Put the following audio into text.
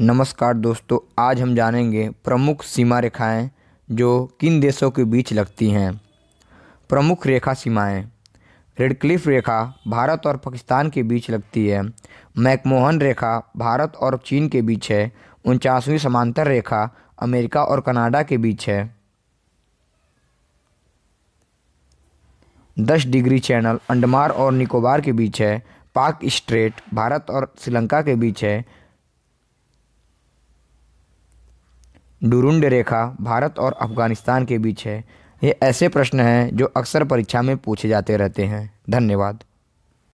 नमस्कार दोस्तों आज हम जानेंगे प्रमुख सीमा रेखाएं जो किन देशों के बीच लगती हैं प्रमुख रेखा सीमाएं रेडक्लिफ रेखा भारत और पाकिस्तान के बीच लगती है मैकमोहन रेखा भारत और चीन के बीच है उनचासवीं समांतर रेखा अमेरिका और कनाडा के बीच है दस डिग्री चैनल अंडमान और निकोबार के बीच है पाक स्ट्रेट भारत और श्रीलंका के बीच है डुरुंड रेखा भारत और अफगानिस्तान के बीच है ये ऐसे प्रश्न हैं जो अक्सर परीक्षा में पूछे जाते रहते हैं धन्यवाद